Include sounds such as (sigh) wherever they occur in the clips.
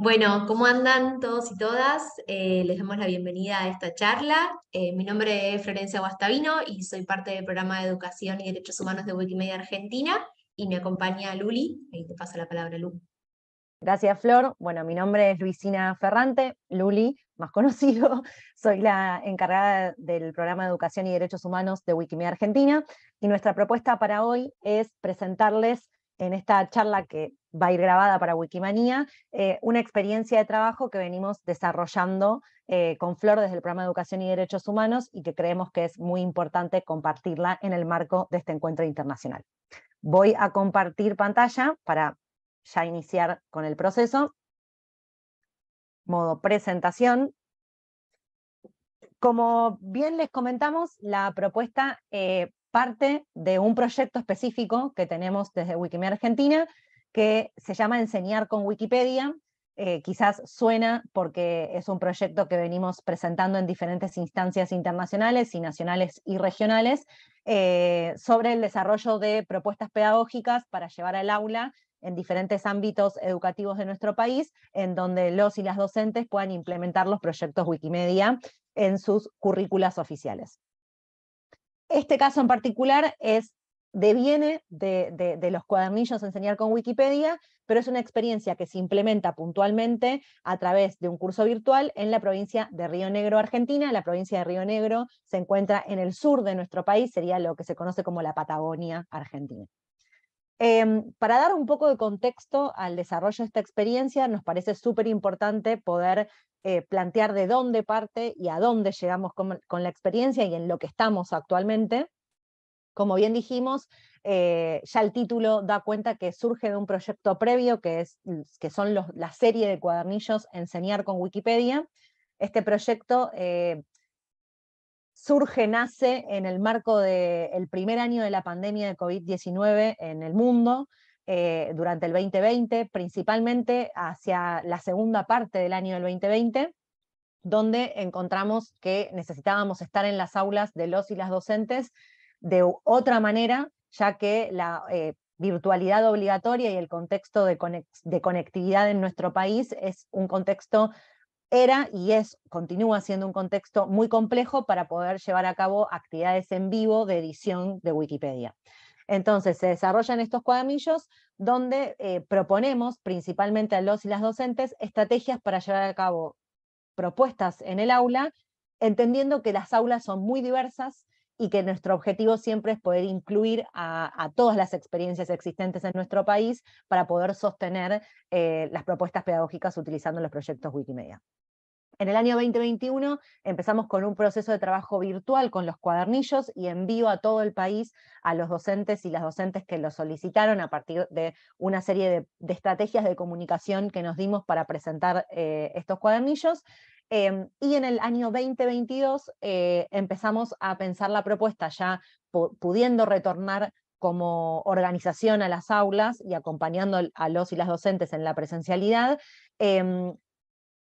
Bueno, ¿cómo andan todos y todas? Eh, les damos la bienvenida a esta charla. Eh, mi nombre es Florencia Guastavino y soy parte del programa de Educación y Derechos Humanos de Wikimedia Argentina y me acompaña Luli. Ahí te paso la palabra, Luli. Gracias, Flor. Bueno, mi nombre es Luisina Ferrante, Luli, más (laughs) conocido. Soy la encargada del programa de Educación y Derechos Humanos de Wikimedia Argentina y nuestra propuesta para hoy es presentarles en esta charla que va a ir grabada para Wikimania, eh, una experiencia de trabajo que venimos desarrollando eh, con Flor desde el programa de Educación y Derechos Humanos y que creemos que es muy importante compartirla en el marco de este encuentro internacional. Voy a compartir pantalla para ya iniciar con el proceso. Modo presentación. Como bien les comentamos, la propuesta eh, parte de un proyecto específico que tenemos desde Wikimedia Argentina, que se llama Enseñar con Wikipedia. Eh, quizás suena porque es un proyecto que venimos presentando en diferentes instancias internacionales y nacionales y regionales eh, sobre el desarrollo de propuestas pedagógicas para llevar al aula en diferentes ámbitos educativos de nuestro país, en donde los y las docentes puedan implementar los proyectos Wikimedia en sus currículas oficiales. Este caso en particular es deviene de, los cuadernillos enseñar con Wikipedia, pero es una experiencia que se implementa puntualmente a través de un curso virtual en la provincia de Río Negro, Argentina. La provincia de Río Negro se encuentra en el sur de nuestro país, sería lo que se conoce como la Patagonia Argentina. Em, para dar un poco de contexto al desarrollo de esta experiencia, nos parece súper importante poder eh, plantear de dónde parte y a dónde llegamos con la experiencia y en lo que estamos actualmente. Como bien dijimos, eh, ya el título da cuenta que surge de un proyecto previo, que, es, mm, que son la serie de cuadernillos Enseñar con Wikipedia. Este proyecto eh, surge, nace en el marco del primer año de la pandemia de COVID-19 en el mundo, eh, durante el 2020, principalmente hacia la segunda parte del año del 2020, donde encontramos que necesitábamos estar en las aulas de los y las docentes de otra manera, ya que la eh, virtualidad obligatoria y el contexto de, conectividad en nuestro país es un contexto era y es, continúa siendo un contexto muy complejo para poder llevar a cabo actividades en vivo de edición de Wikipedia. Entonces, se desarrollan estos cuadernillos donde eh, proponemos principalmente a los y las docentes estrategias para llevar a cabo propuestas en el aula, entendiendo que las aulas son muy diversas y que nuestro objetivo siempre es poder incluir a, todas las experiencias existentes en nuestro país para poder sostener eh, las propuestas pedagógicas utilizando los proyectos Wikimedia. En el año 2021 empezamos con un proceso de trabajo virtual con los cuadernillos y envío a todo el país a los docentes y las docentes que lo solicitaron a partir de una serie de, estrategias de comunicación que nos dimos para presentar eh, estos cuadernillos. Em, y en el año 2022 eh, empezamos a pensar la propuesta, ya pudiendo retornar como organización a las aulas y acompañando a los y las docentes en la presencialidad, em,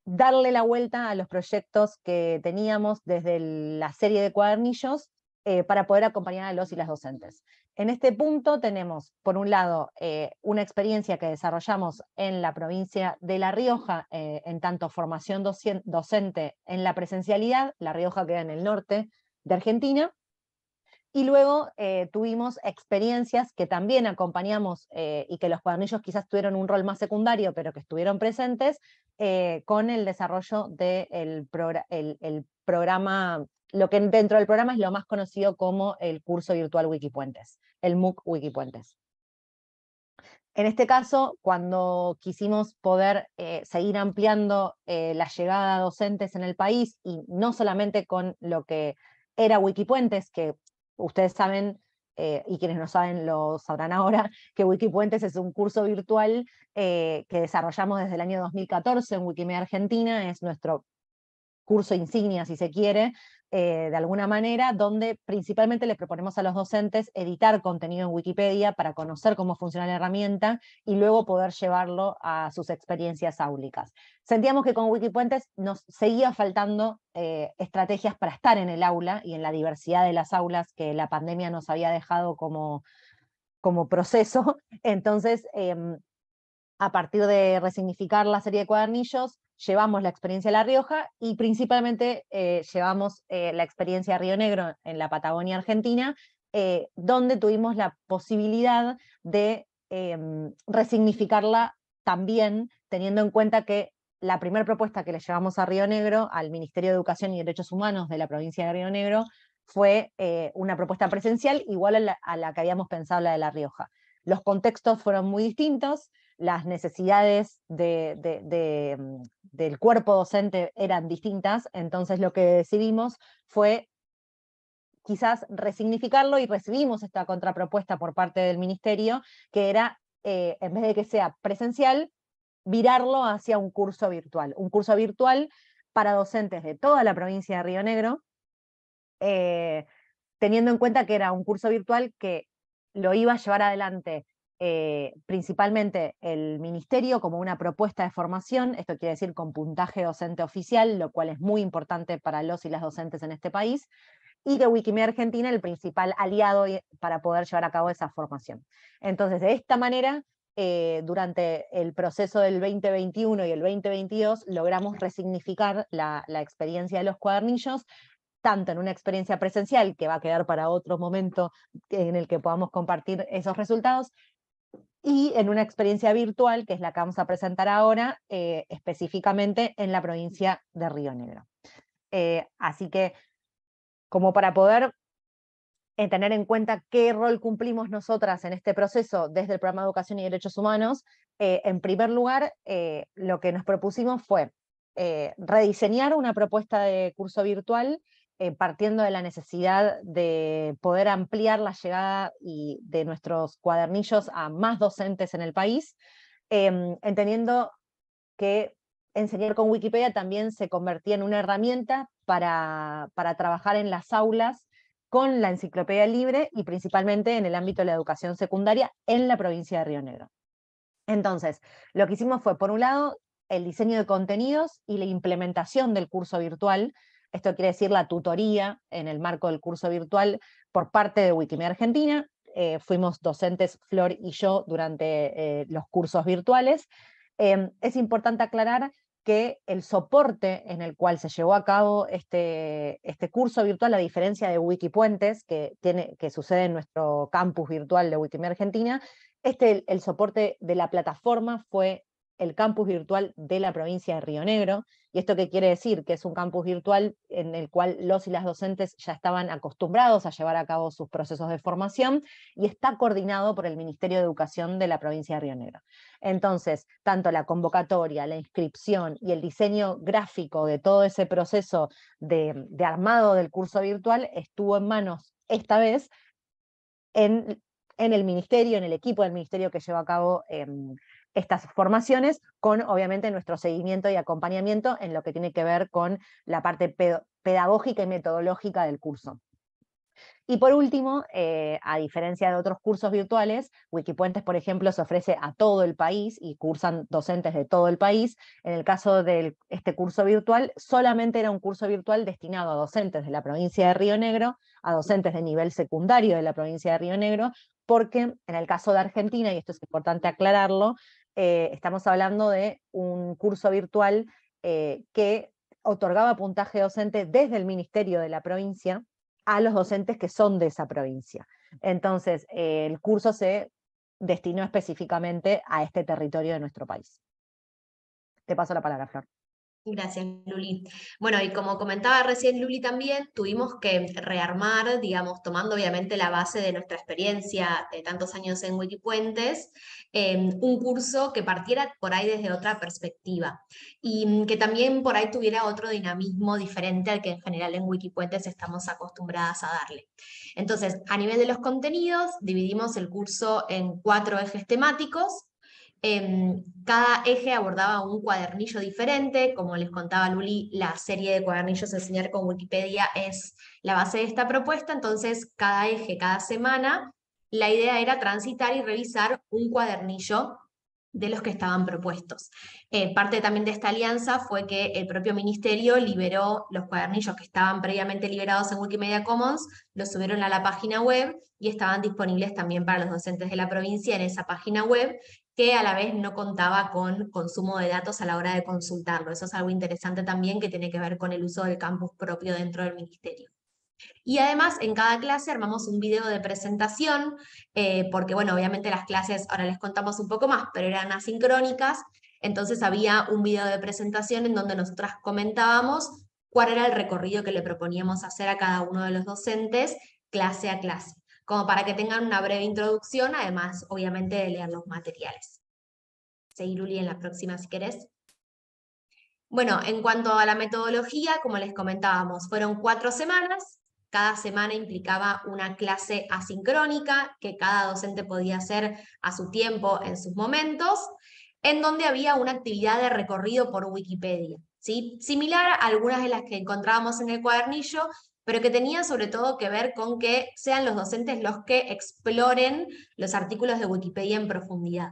darle la vuelta a los proyectos que teníamos desde la serie de cuadernillos eh, para poder acompañar a los y las docentes. En este punto tenemos, por un lado, eh, una experiencia que desarrollamos en la provincia de La Rioja, eh, en tanto formación docente en la presencialidad, La Rioja queda en el norte de Argentina, y luego eh, tuvimos experiencias que también acompañamos y que los cuadernillos quizás tuvieron un rol más secundario, pero que estuvieron presentes con el desarrollo del programa programa, lo que dentro del programa es lo más conocido como el curso virtual Wikipuentes, el MOOC Wikipuentes. En este caso, cuando quisimos poder eh, seguir ampliando eh, la llegada a docentes en el país, y no solamente con lo que era Wikipuentes, que ustedes saben, eh, y quienes no saben lo sabrán ahora, (laughs) que Wikipuentes es un curso virtual que desarrollamos desde el año 2014 en Wikimedia Argentina, es nuestro curso insignia, si se quiere, eh, de alguna manera, donde principalmente les proponemos a los docentes editar contenido en Wikipedia para conocer cómo funciona la herramienta y luego poder llevarlo a sus experiencias áulicas. Sentíamos que con Wikipuentes nos seguía faltando eh, estrategias para estar en el aula y en la diversidad de las aulas que la pandemia nos había dejado como, como proceso. (laughs) Entonces, em, a partir de resignificar la serie de cuadernillos, llevamos la experiencia de La Rioja y principalmente eh, llevamos eh, la experiencia de Río Negro en la Patagonia Argentina, eh, donde tuvimos la posibilidad de em, resignificarla también teniendo en cuenta que la primera propuesta que le llevamos a Río Negro, al Ministerio de Educación y Derechos Humanos de la provincia de Río Negro, fue una propuesta presencial igual a la que habíamos pensado la de La Rioja. Los contextos fueron muy distintos, las necesidades mm, del cuerpo docente eran distintas, entonces lo que decidimos fue quizás resignificarlo y recibimos esta contrapropuesta por parte del ministerio, que era, eh, en vez de que sea presencial, virarlo hacia un curso virtual. Un curso virtual para docentes de toda la provincia de Río Negro, eh, teniendo en cuenta que era un curso virtual que lo iba a llevar adelante eh, principalmente el ministerio como una propuesta de formación, esto quiere decir con puntaje docente oficial, lo cual es muy importante para los y las docentes en este país, y de Wikimedia Argentina el principal aliado eh, para poder llevar a cabo esa formación. Entonces, de esta manera, eh, durante el proceso del 2021 y el 2022 logramos resignificar la, la experiencia de los cuadernillos, tanto en una experiencia presencial, que va a quedar para otro momento en el que podamos compartir esos resultados, y en una experiencia virtual, que es la que vamos a presentar ahora, eh, específicamente en la provincia de Río Negro. Eh, así que, como para poder eh, tener en cuenta qué rol cumplimos nosotras en este proceso desde el programa de Educación y Derechos Humanos, en primer lugar, lo que nos propusimos fue rediseñar una propuesta de curso virtual eh, partiendo de la necesidad de poder ampliar la llegada y de nuestros cuadernillos a más docentes en el país, em, entendiendo que enseñar con Wikipedia también se convertía en una herramienta para, para trabajar en las aulas con la enciclopedia libre y principalmente en el ámbito de la educación secundaria en la provincia de Río Negro. Entonces, lo que hicimos fue, por un lado, el diseño de contenidos y la implementación del curso virtual, esto quiere decir la tutoría en el marco del curso virtual por parte de Wikimedia Argentina. Eh, fuimos docentes Flor y yo durante eh, los cursos virtuales. Em, es importante aclarar que el soporte en el cual se llevó a cabo este, este curso virtual, a diferencia de Wikipuentes, que, tiene, que sucede en nuestro campus virtual de Wikimedia Argentina, este, el soporte de la plataforma fue el campus virtual de la provincia de Río Negro, ¿Y esto qué quiere decir? Que es un campus virtual en el cual los y las docentes ya estaban acostumbrados a llevar a cabo sus procesos de formación y está coordinado por el Ministerio de Educación de la provincia de Río Negro. Entonces, tanto la convocatoria, la inscripción y el diseño gráfico de todo ese proceso de, armado del curso virtual estuvo en manos esta vez en, el ministerio, en el equipo del ministerio que lleva a cabo em, estas formaciones con, obviamente, nuestro seguimiento y acompañamiento en lo que tiene que ver con la parte pedagógica y metodológica del curso. Y por último, eh, a diferencia de otros cursos virtuales, Wikipuentes, por ejemplo, se ofrece a todo el país y cursan docentes de todo el país. En el caso de este curso virtual, solamente era un curso virtual destinado a docentes de la provincia de Río Negro, a docentes de nivel secundario de la provincia de Río Negro, porque en el caso de Argentina, y esto es importante aclararlo, eh, estamos hablando de un curso virtual eh, que otorgaba puntaje docente desde el Ministerio de la provincia a los docentes que son de esa provincia. Entonces, eh, el curso se destinó específicamente a este territorio de nuestro país. Te paso la palabra, Flor. Gracias, Luli. Bueno, y como comentaba recién Luli también, tuvimos que rearmar, digamos, tomando obviamente la base de nuestra experiencia de tantos años en Wikipuentes, em, un curso que partiera por ahí desde otra perspectiva y que también por ahí tuviera otro dinamismo diferente al que en general en Wikipuentes estamos acostumbradas a darle. Entonces, a nivel de los contenidos, dividimos el curso en cuatro ejes temáticos, Em, cada eje abordaba un cuadernillo diferente. Como les contaba Luli, la serie de cuadernillos enseñar con Wikipedia es la base de esta propuesta. Entonces, cada eje, cada semana, la idea era transitar y revisar un cuadernillo de los que estaban propuestos. Eh, parte también de esta alianza fue que el propio ministerio liberó los cuadernillos que estaban previamente liberados en Wikimedia Commons, los subieron a la página web y estaban disponibles también para los docentes de la provincia en esa página web que a la vez no contaba con consumo de datos a la hora de consultarlo. Eso es algo interesante también que tiene que ver con el uso del campus propio dentro del ministerio. Y además, en cada clase armamos un video de presentación, eh, porque bueno, obviamente las clases, ahora les contamos un poco más, pero eran asincrónicas, entonces había un video de presentación en donde nosotras comentábamos cuál era el recorrido que le proponíamos hacer a cada uno de los docentes, clase a clase como para que tengan una breve introducción, además, obviamente, de leer los materiales. Seguir, Luli, en la próxima si querés. Bueno, en cuanto a la metodología, como les comentábamos, fueron cuatro semanas. Cada semana implicaba una clase asincrónica que cada docente podía hacer a su tiempo, en sus momentos, en donde había una actividad de recorrido por Wikipedia. ¿sí? Similar a algunas de las que encontrábamos en el cuadernillo, pero que tenía sobre todo que ver con que sean los docentes los que exploren los artículos de Wikipedia en profundidad.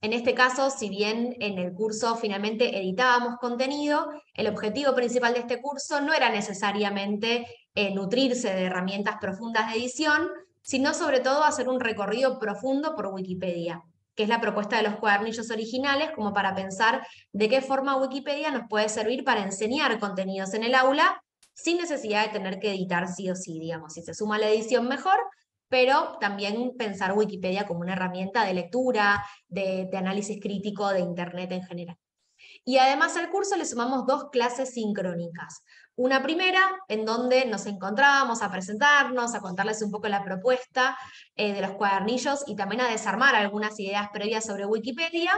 En este caso, si bien en el curso finalmente editábamos contenido, el objetivo principal de este curso no era necesariamente eh, nutrirse de herramientas profundas de edición, sino sobre todo hacer un recorrido profundo por Wikipedia, que es la propuesta de los cuadernillos originales, como para pensar de qué forma Wikipedia nos puede servir para enseñar contenidos en el aula sin necesidad de tener que editar sí o sí, digamos, si se suma la edición mejor, pero también pensar Wikipedia como una herramienta de lectura, de, análisis crítico de Internet en general. Y además al curso le sumamos dos clases sincrónicas. Una primera, en donde nos encontrábamos a presentarnos, a contarles un poco la propuesta eh, de los cuadernillos y también a desarmar algunas ideas previas sobre Wikipedia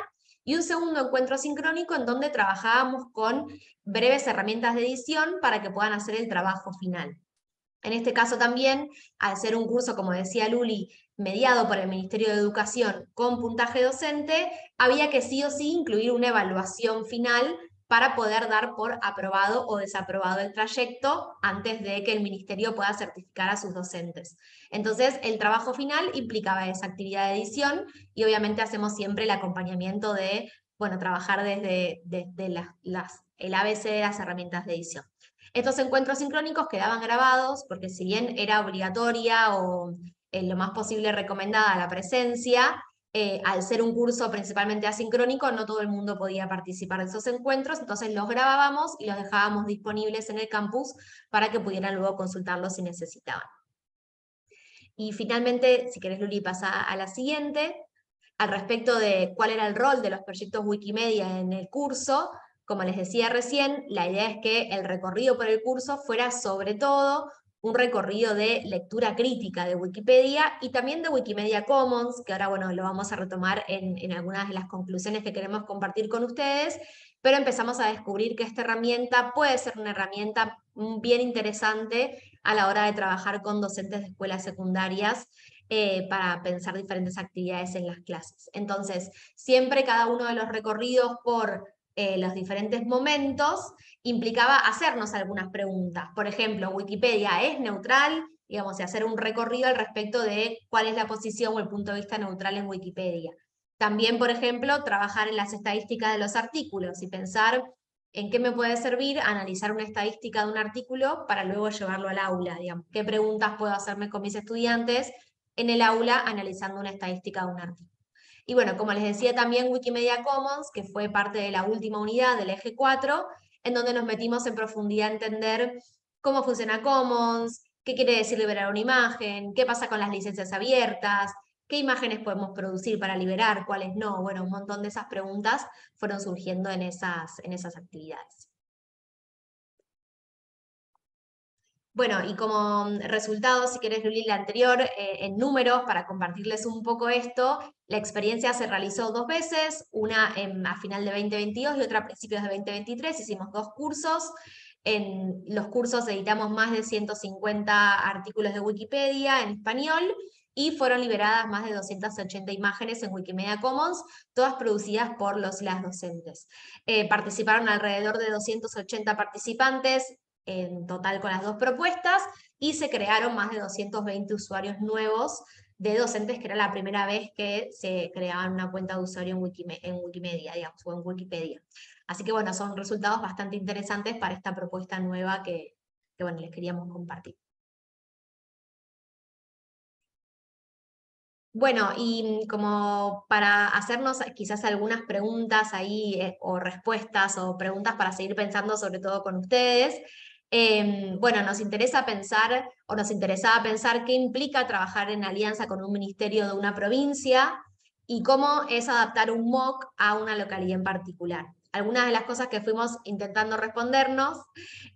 y un segundo encuentro sincrónico en donde trabajábamos con breves herramientas de edición para que puedan hacer el trabajo final. En este caso también, al ser un curso, como decía Luli, mediado por el Ministerio de Educación con puntaje docente, había que sí o sí incluir una evaluación final para poder dar por aprobado o desaprobado el trayecto antes de que el ministerio pueda certificar a sus docentes. Entonces, el trabajo final implicaba esa actividad de edición y obviamente hacemos siempre el acompañamiento de, bueno, trabajar desde, las, el ABC de las herramientas de edición. Estos encuentros sincrónicos quedaban grabados porque si bien era obligatoria o eh, lo más posible recomendada la presencia, eh, al ser un curso principalmente asincrónico, no todo el mundo podía participar de esos encuentros, entonces los grabábamos y los dejábamos disponibles en el campus para que pudieran luego consultarlos si necesitaban. Y finalmente, si querés Luli, pasa a la siguiente, al respecto de cuál era el rol de los proyectos Wikimedia en el curso, como les decía recién, la idea es que el recorrido por el curso fuera sobre todo un recorrido de lectura crítica de Wikipedia y también de Wikimedia Commons, que ahora bueno, lo vamos a retomar en, algunas de las conclusiones que queremos compartir con ustedes, pero empezamos a descubrir que esta herramienta puede ser una herramienta bien interesante a la hora de trabajar con docentes de escuelas secundarias eh, para pensar diferentes actividades en las clases. Entonces, siempre cada uno de los recorridos por eh, los diferentes momentos implicaba hacernos algunas preguntas. Por ejemplo, Wikipedia es neutral, digamos, y hacer un recorrido al respecto de cuál es la posición o el punto de vista neutral en Wikipedia. También, por ejemplo, trabajar en las estadísticas de los artículos y pensar en qué me puede servir analizar una estadística de un artículo para luego llevarlo al aula, digamos, qué preguntas puedo hacerme con mis estudiantes en el aula analizando una estadística de un artículo. Y bueno, como les decía también Wikimedia Commons, que fue parte de la última unidad del eje 4, en donde nos metimos en profundidad a entender cómo funciona Commons, qué quiere decir liberar una imagen, qué pasa con las licencias abiertas, qué imágenes podemos producir para liberar, cuáles no. Bueno, un montón de esas preguntas fueron surgiendo en esas, en esas actividades. Bueno, y como mm, resultado, si querés, Luli, la anterior, eh, en números, para compartirles un poco esto, la experiencia se realizó dos veces, una a final de 2022 y otra a principios de 2023, hicimos dos cursos. En los cursos editamos más de 150 artículos de Wikipedia en español y fueron liberadas más de 280 imágenes en Wikimedia Commons, todas producidas por los las docentes. Eh, participaron alrededor de 280 participantes, en total con las dos propuestas y se crearon más de 220 usuarios nuevos de docentes, que era la primera vez que se creaban una cuenta de usuario en, Wikimedia, digamos, o en Wikipedia. Así que bueno, son resultados bastante interesantes para esta propuesta nueva que, bueno, les queríamos compartir. Bueno, y mm, como para hacernos quizás algunas preguntas ahí, eh, o respuestas, o preguntas para seguir pensando sobre todo con ustedes, Em, bueno, nos interesa pensar o nos interesaba pensar qué implica trabajar en alianza con un ministerio de una provincia y cómo es adaptar un MOOC a una localidad en particular. Algunas de las cosas que fuimos intentando respondernos,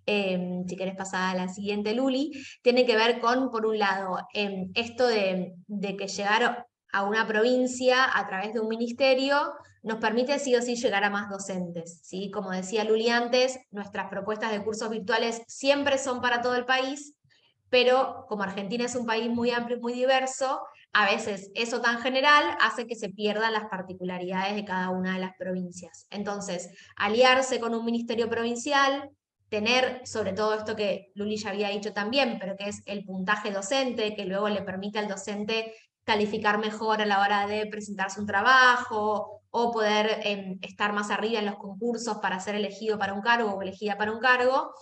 em, si querés pasar a la siguiente, Luli, tiene que ver con, por un lado, em, esto de, de que llegar a una provincia a través de un ministerio nos permite sí o sí llegar a más docentes. ¿sí? Como decía Luli antes, nuestras propuestas de cursos virtuales siempre son para todo el país, pero como Argentina es un país muy amplio y muy diverso, a veces eso tan general hace que se pierdan las particularidades de cada una de las provincias. Entonces, aliarse con un ministerio provincial, tener sobre todo esto que Luli ya había dicho también, pero que es el puntaje docente, que luego le permite al docente calificar mejor a la hora de presentarse un trabajo o poder em, estar más arriba en los concursos para ser elegido para un cargo o elegida para un cargo,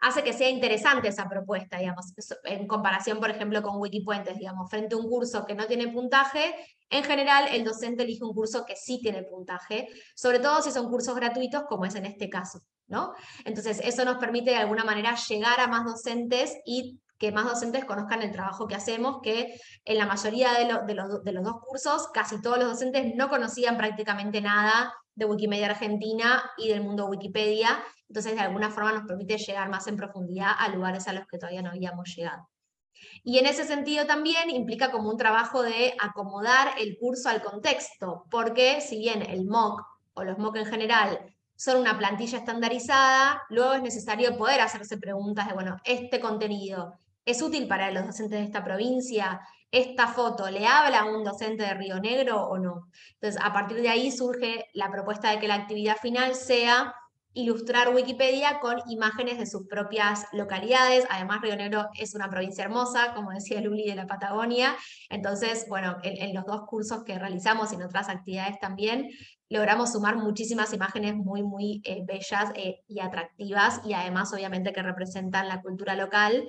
hace que sea interesante esa propuesta, digamos, en comparación, por ejemplo, con Wikipuentes, digamos, frente a un curso que no tiene puntaje, en general el docente elige un curso que sí tiene puntaje, sobre todo si son cursos gratuitos, como es en este caso, ¿no? Entonces, eso nos permite de alguna manera llegar a más docentes y que más docentes conozcan el trabajo que hacemos, que en la mayoría de, los, los dos cursos casi todos los docentes no conocían prácticamente nada de Wikimedia Argentina y del mundo Wikipedia, entonces de alguna forma nos permite llegar más en profundidad a lugares a los que todavía no habíamos llegado. Y en ese sentido también implica como un trabajo de acomodar el curso al contexto, porque si bien el MOOC o los MOOC en general son una plantilla estandarizada, luego es necesario poder hacerse preguntas de, bueno, este contenido, ¿Es útil para los docentes de esta provincia? ¿Esta foto le habla a un docente de Río Negro o no? Entonces, a partir de ahí surge la propuesta de que la actividad final sea ilustrar Wikipedia con imágenes de sus propias localidades. Además, Río Negro es una provincia hermosa, como decía Luli, de la Patagonia. Entonces, bueno, en, los dos cursos que realizamos y en otras actividades también, logramos sumar muchísimas imágenes muy, muy eh, bellas eh, y atractivas y además, obviamente, que representan la cultura local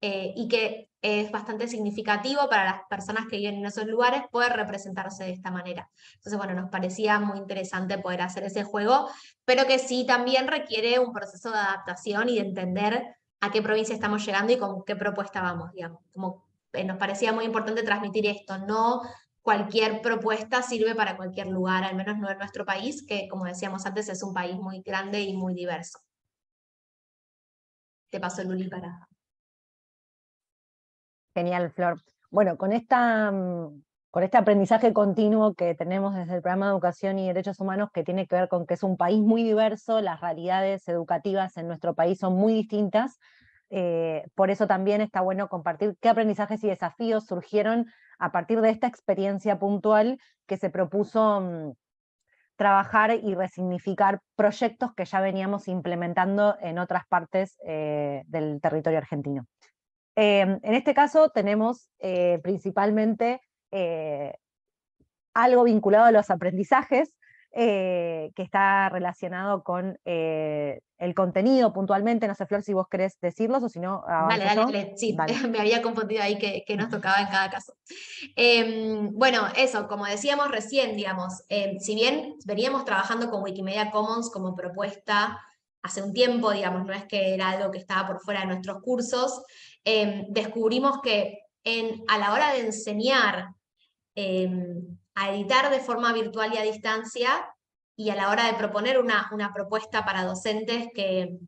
eh, y que es bastante significativo para las personas que viven en esos lugares poder representarse de esta manera. Entonces, bueno, nos parecía muy interesante poder hacer ese juego, pero que sí también requiere un proceso de adaptación y de entender a qué provincia estamos llegando y con qué propuesta vamos, digamos. Como eh, nos parecía muy importante transmitir esto, no cualquier propuesta sirve para cualquier lugar, al menos no en nuestro país, que como decíamos antes es un país muy grande y muy diverso. Te paso, Luli, para Genial, Flor. Bueno, con, esta, mm, con este aprendizaje continuo que tenemos desde el programa de Educación y Derechos Humanos, que tiene que ver con que es un país muy diverso, las realidades educativas en nuestro país son muy distintas, eh, por eso también está bueno compartir qué aprendizajes y desafíos surgieron a partir de esta experiencia puntual que se propuso mm, trabajar y resignificar proyectos que ya veníamos implementando en otras partes eh, del territorio argentino. Em, en este caso tenemos eh, principalmente eh, algo vinculado a los aprendizajes, eh, que está relacionado con el contenido puntualmente. No sé, Flor, si vos querés decirlos o si no... Vale, dale, sí, (laughs) me había confundido ahí que, que, nos tocaba en cada caso. Em, bueno, eso, como decíamos recién, digamos, em, si bien veníamos trabajando con Wikimedia Commons como propuesta hace un tiempo, digamos, no es que era algo que estaba por fuera de nuestros cursos, Em, descubrimos que a la hora de enseñar em, a editar de forma virtual y a distancia, y a la hora de proponer una, una propuesta para docentes que,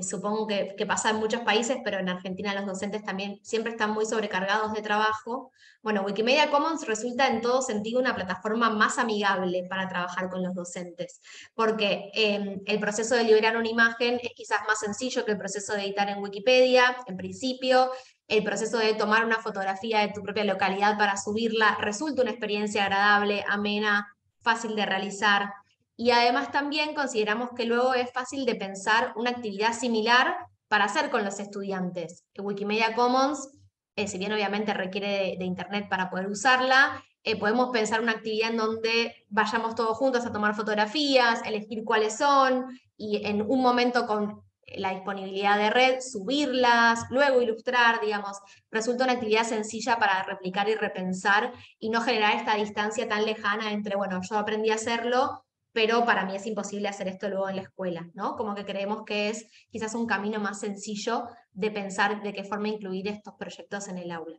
supongo que, pasa en muchos países, pero en Argentina los docentes también siempre están muy sobrecargados de trabajo. Bueno, Wikimedia Commons resulta en todo sentido una plataforma más amigable para trabajar con los docentes, porque em, el proceso de liberar una imagen es quizás más sencillo que el proceso de editar en Wikipedia, en principio. El proceso de tomar una fotografía de tu propia localidad para subirla resulta una experiencia agradable, amena, fácil de realizar y además también consideramos que luego es fácil de pensar una actividad similar para hacer con los estudiantes. Wikimedia Commons, eh, si bien obviamente requiere de, Internet para poder usarla, eh, podemos pensar una actividad en donde vayamos todos juntos a tomar fotografías, elegir cuáles son y en un momento con la disponibilidad de red, subirlas, luego ilustrar, digamos, resulta una actividad sencilla para replicar y repensar y no generar esta distancia tan lejana entre, bueno, yo aprendí a hacerlo pero para mí es imposible hacer esto luego en la escuela, ¿no? Como que creemos que es quizás un camino más sencillo de pensar de qué forma incluir estos proyectos en el aula.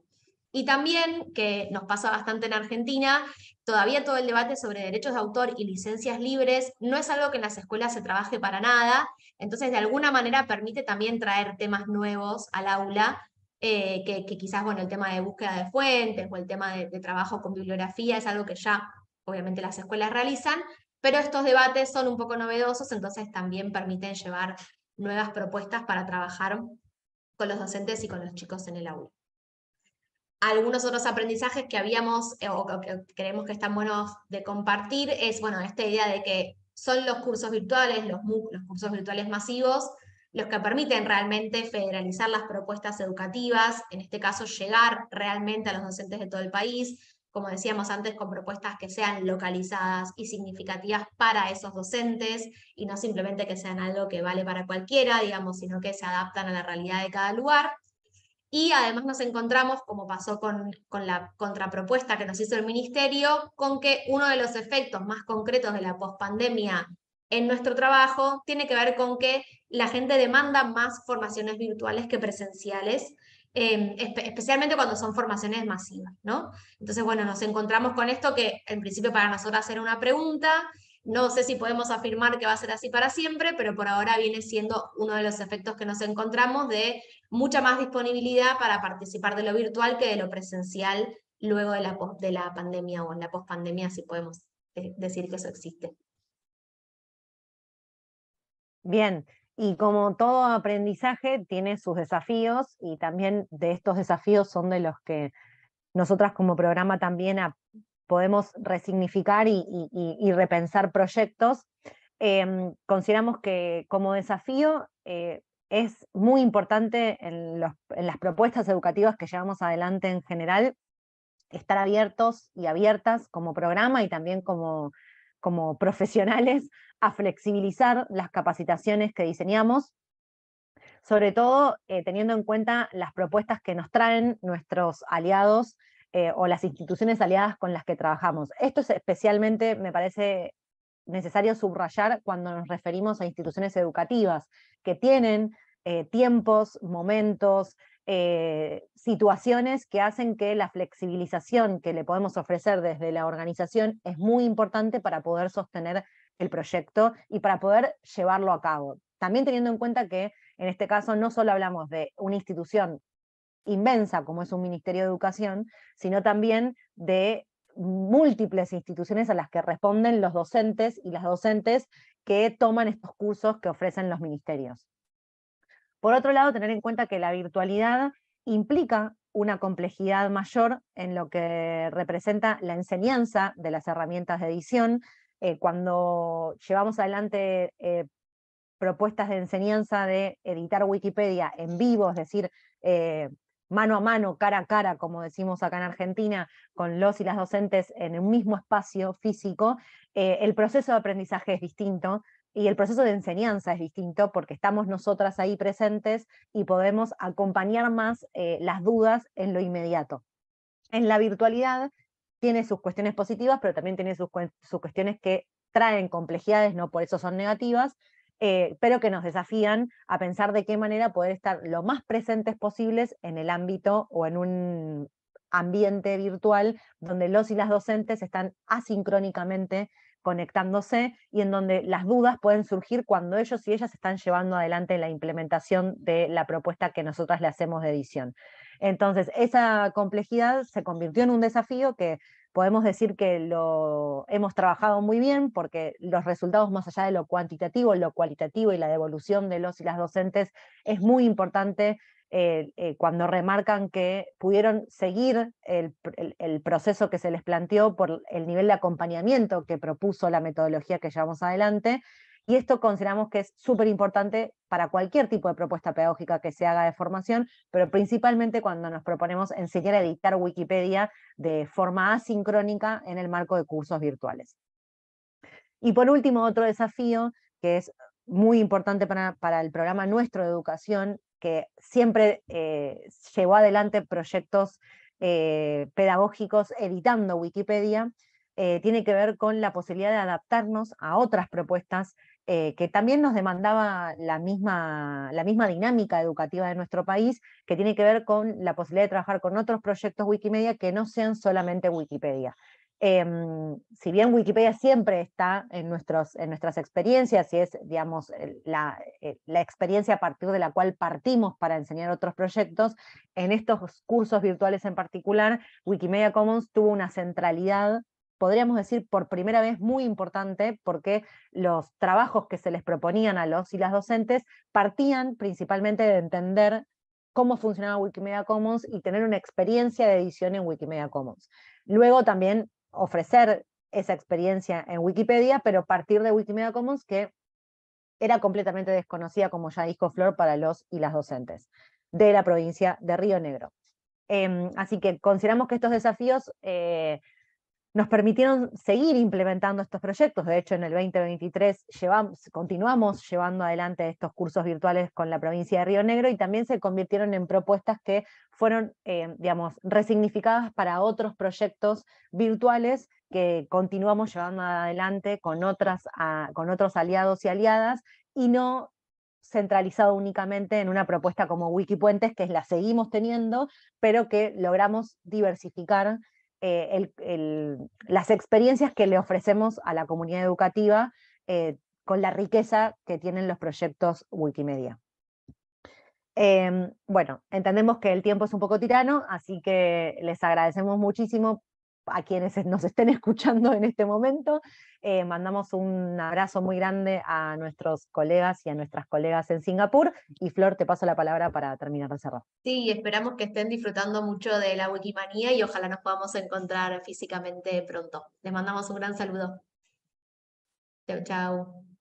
Y también, que nos pasa bastante en Argentina, todavía todo el debate sobre derechos de autor y licencias libres no es algo que en las escuelas se trabaje para nada, entonces de alguna manera permite también traer temas nuevos al aula, eh, que, quizás, bueno, el tema de búsqueda de fuentes o el tema de, de trabajo con bibliografía es algo que ya obviamente las escuelas realizan, pero estos debates son un poco novedosos, entonces también permiten llevar nuevas propuestas para trabajar con los docentes y con los chicos en el aula. Algunos otros aprendizajes que habíamos eh, o que creemos que están buenos de compartir es, bueno, esta idea de que son los cursos virtuales, los MOOC, los cursos virtuales masivos, los que permiten realmente federalizar las propuestas educativas, en este caso llegar realmente a los docentes de todo el país, como decíamos antes, con propuestas que sean localizadas y significativas para esos docentes y no simplemente que sean algo que vale para cualquiera, digamos, sino que se adaptan a la realidad de cada lugar. Y además nos encontramos, como pasó con, con, la contrapropuesta que nos hizo el ministerio, con que uno de los efectos más concretos de la pospandemia en nuestro trabajo tiene que ver con que la gente demanda más formaciones virtuales que presenciales Em, especialmente cuando son formaciones masivas, ¿no? Entonces, bueno, nos encontramos con esto que en principio para nosotras era una pregunta, no sé si podemos afirmar que va a ser así para siempre, pero por ahora viene siendo uno de los efectos que nos encontramos de mucha más disponibilidad para participar de lo virtual que de lo presencial luego de la, de la pandemia o en la pospandemia, si podemos eh, decir que eso existe. Bien, y como todo aprendizaje tiene sus desafíos y también de estos desafíos son de los que nosotras como programa también podemos resignificar y, repensar proyectos. Em, consideramos que como desafío eh, es muy importante en, las propuestas educativas que llevamos adelante en general estar abiertos y abiertas como programa y también como como profesionales (laughs) a flexibilizar las capacitaciones que diseñamos, sobre todo eh, teniendo en cuenta las propuestas que nos traen nuestros aliados eh, o las instituciones aliadas con las que trabajamos. Esto es especialmente, me parece necesario subrayar cuando nos referimos a instituciones educativas, que tienen eh, tiempos, momentos, eh, situaciones que hacen que la flexibilización que le podemos ofrecer desde la organización es muy importante para poder sostener el proyecto y para poder llevarlo a cabo. También teniendo en cuenta que en este caso no solo hablamos de una institución inmensa como es un Ministerio de Educación, sino también de múltiples instituciones a las que responden los docentes y las docentes que toman estos cursos que ofrecen los ministerios. Por otro lado, tener en cuenta que la virtualidad implica una complejidad mayor en lo que representa la enseñanza de las herramientas de edición. Eh, cuando llevamos adelante eh, propuestas de enseñanza de editar Wikipedia en vivo, es decir, eh, mano a mano, cara a cara, como decimos acá en Argentina, con los y las docentes en un mismo espacio físico, el proceso de aprendizaje es distinto y el proceso de enseñanza es distinto porque estamos nosotras ahí presentes y podemos acompañar más eh, las dudas en lo inmediato. En la virtualidad tiene sus cuestiones positivas, pero también tiene sus, cuestiones que traen complejidades, no por eso son negativas, eh, pero que nos desafían a pensar de qué manera poder estar lo más presentes posibles en el ámbito o en un ambiente virtual donde los y las docentes están asincrónicamente conectándose y en donde las dudas pueden surgir cuando ellos y ellas están llevando adelante la implementación de la propuesta que nosotras le hacemos de edición. Entonces, esa complejidad se convirtió en un desafío que podemos decir que lo hemos trabajado muy bien porque los resultados más allá de lo cuantitativo, lo cualitativo y la devolución de los y las docentes es muy importante eh, cuando remarcan que pudieron seguir el, proceso que se les planteó por el nivel de acompañamiento que propuso la metodología que llevamos adelante. Y esto consideramos que es súper importante para cualquier tipo de propuesta pedagógica que se haga de formación, pero principalmente cuando nos proponemos enseñar a editar Wikipedia de forma asincrónica en el marco de cursos virtuales. Y por último, otro desafío que es muy importante para, para el programa nuestro de educación que siempre eh, llevó adelante proyectos eh, pedagógicos editando Wikipedia, eh, tiene que ver con la posibilidad de adaptarnos a otras propuestas que también nos demandaba la misma, la misma dinámica educativa de nuestro país, que tiene que ver con la posibilidad de trabajar con otros proyectos Wikimedia que no sean solamente Wikipedia. Em, si bien Wikipedia siempre está en, nuestros, en nuestras experiencias y es, digamos, la, eh, la, experiencia a partir de la cual partimos para enseñar otros proyectos, en estos cursos virtuales en particular, Wikimedia Commons tuvo una centralidad, podríamos decir por primera vez muy importante, porque los trabajos que se les proponían a los y las docentes partían principalmente de entender cómo funcionaba Wikimedia Commons y tener una experiencia de edición en Wikimedia Commons. Luego también ofrecer esa experiencia en Wikipedia, pero partir de Wikimedia Commons, que era completamente desconocida, como ya dijo Flor, para los y las docentes de la provincia de Río Negro. Em, así que consideramos que estos desafíos eh, nos permitieron seguir implementando estos proyectos. De hecho, en el 2023 llevamos, continuamos llevando adelante estos cursos virtuales con la provincia de Río Negro y también se convirtieron en propuestas que fueron, eh, digamos, resignificadas para otros proyectos virtuales que continuamos llevando adelante con, otras, con otros aliados y aliadas y no centralizado únicamente en una propuesta como Wikipuentes, que la seguimos teniendo, pero que logramos diversificar eh, las experiencias que le ofrecemos a la comunidad educativa eh, con la riqueza que tienen los proyectos Wikimedia. Em, bueno, entendemos que el tiempo es un poco tirano, así que les agradecemos muchísimo a quienes nos estén (laughs) escuchando en este momento. Eh, mandamos un abrazo muy grande a nuestros colegas y a nuestras colegas en Singapur. Y Flor, te paso la palabra para terminar de cerrar. Sí, esperamos que estén disfrutando mucho de la Wikimania y ojalá nos podamos encontrar físicamente pronto. Les mandamos un gran saludo. chao chau.